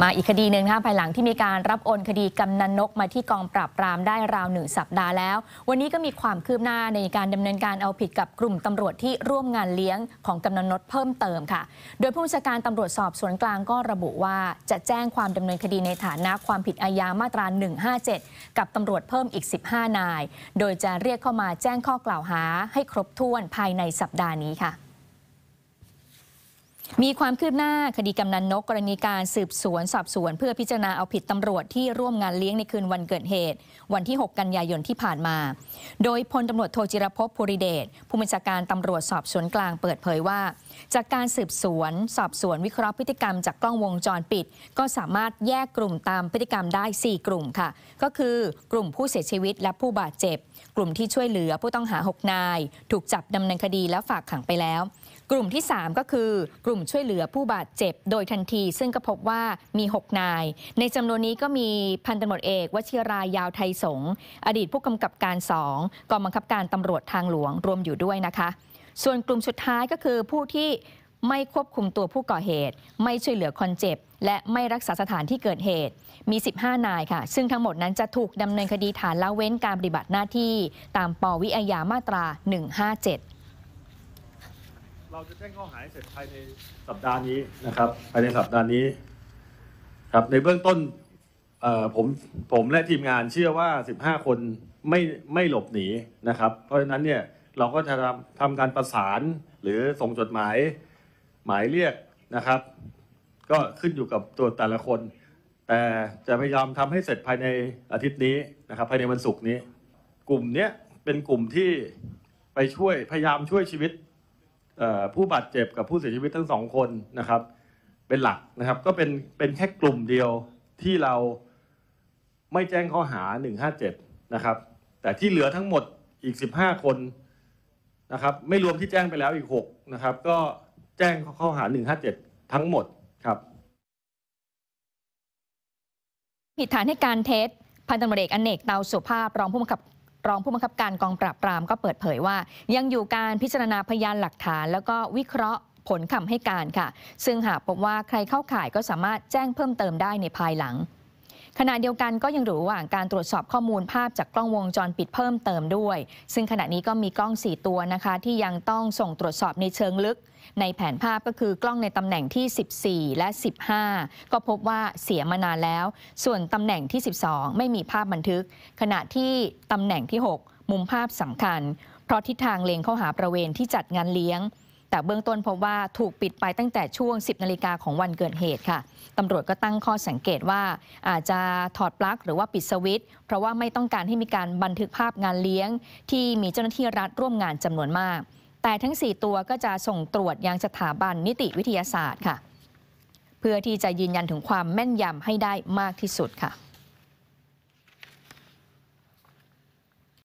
มาอีกคดีหนึ่งนะคะภายหลังที่มีการรับโอนคดีกำนันนกมาที่กองปราบปรามได้ราวหนึ่งสัปดาห์แล้ว วันนี้ก็มีความคืบหน้าในการดำเนินการเอาผิดกับกลุ่มตำรวจที่ร่วมงานเลี้ยงของกำนันนกเพิ่มเติมค่ะ โดยผู้บัญชการตำรวจสอบสวนกลางก็ระบุว่าจะแจ้งความดำเนินคดีในฐานะความผิดอาญามาตรา 157 กับตำรวจเพิ่มอีก 15 นาย โดยจะเรียกเข้ามาแจ้งข้อกล่าวหา ให้ครบถ้วนภายในสัปดาห์นี้ค่ะมีความคืบหน้าคดีกำนันนกกรณีการสืบสวนสอบสวน เพื่อพิจารณาเอาผิดตำรวจที่ร่วมงานเลี้ยงในคืนวันเกิดเหตุ วันที่ 6 กันยายนที่ผ่านมา โดยพลตำรวจโทจิรพภูริเดชผู้บัญชาการตำรวจสอบสวนกลางเปิดเผยว่าจากการสืบสวน สอบสวน วิเคราะห์พฤติกรรมจากกล้องวงจรปิด ก็สามารถแยกกลุ่มตามพฤติกรรมได้ 4 กลุ่มค่ะ ก็คือกลุ่มผู้เสียชีวิต และผู้บาดเจ็บกลุ่มที่ช่วยเหลือผู้ต้องหา6นายถูกจับดำเนินคดีและฝากขังไปแล้ว กลุ่มที่ 3 ก็คือกลุ่มช่วยเหลือผู้บาดเจ็บโดยทันที ซึ่งก็พบว่ามี 6 นาย ในจำนวนนี้ก็มีพันตำรวจเอกวชิรายาวไทยสง อดีตผู้กำกับการสองกองบังคับการตำรวจทางหลวงรวมอยู่ด้วยนะคะ ส่วนกลุ่มสุดท้ายก็คือผู้ที่ไม่ควบคุมตัวผู้ก่อเหตุ ไม่ช่วยเหลือคนเจ็บ และไม่รักษาสถานที่เกิดเหตุมี 15 นายค่ะซึ่งทั้งหมดนั้นจะถูกดำเนินคดีฐานละเว้นการปฏิบัติหน้าที่ ตามปวิอาญามาตรา 157เราจะแจ้งข้อหาเสร็จภายในสัปดาห์นี้นะครับ ภายในสัปดาห์นี้ครับในเบื้องต้นผมผมและทีมงานเชื่อว่า 15 คนไม่ไม่หลบหนีนะครับ เพราะฉะนั้นเนี่ยเราก็จะทำทำการประสานหรือส่งจดหมายหมายเรียกนะครับ ก็ขึ้นอยู่กับตัวแต่ละคน แต่จะพยายามทำให้เสร็จภายในอาทิตย์นี้นะครับ ภายในวันศุกร์นี้ กลุ่มเนี้ยเป็นกลุ่มที่ไปช่วยพยายามช่วยชีวิตผู้บาดเจ็บกับผู้เสียชีวิตทั้งสองคนนะครับเป็นหลักนะครับก็เป็นเป็นแค่กลุ่มเดียวที่เราไม่แจ้งข้อหา 157 นะครับแต่ที่เหลือทั้งหมดอีก 15 คนนะครับไม่รวมที่แจ้งไปแล้วอีก6นะครับก็แจ้งข้อหา 157 ทั้งหมดครับผิดฐานให้การเท็จพันตำรวจเอกอเนกเตาสุภาพรองผู้บังคับรองผู้บังคับการกองปราบปรามก็เปิดเผยว่ายังอยู่การพิจารณาพยานหลักฐาน แล้วก็วิเคราะห์ผลคำให้การค่ะ ซึ่งหากพบว่าใครเข้าข่ายก็สามารถแจ้งเพิ่มเติมได้ในภายหลังขณะเดียวกันก็ยังอยู่ระหว่างการตรวจสอบข้อมูลภาพจากกล้องวงจรปิดเพิ่มเติมด้วย ซึ่งขณะนี้ก็มีกล้อง 4 ตัวนะคะที่ยังต้องส่งตรวจสอบในเชิงลึก ในแผนภาพก็คือกล้องในตำแหน่งที่ 14 และ 15 ก็พบว่าเสียมานานแล้ว ส่วนตำแหน่งที่ 12 ไม่มีภาพบันทึก ขณะที่ตำแหน่งที่ 6 มุมภาพสำคัญเพราะทิศทางเลงเข้าหาประเวณที่จัดงานเลี้ยงแต่เบื้องต้นพบว่าถูกปิดไปตั้งแต่ช่วง 10 นาฬิกาของวันเกิดเหตุค่ะตำรวจก็ตั้งข้อสังเกตว่า อาจจะถอดปลั๊กหรือว่าปิดสวิตช์เพราะว่าไม่ต้องการให้มีการบันทึกภาพงานเลี้ยง ที่มีเจ้าหน้าที่รัฐร่วมงานจำนวนมาก แต่ทั้ง 4 ตัวก็จะส่งตรวจยังสถาบันนิติวิทยาศาสตร์ค่ะ เพื่อที่จะยืนยันถึงความแม่นยำให้ได้มากที่สุดค่ะ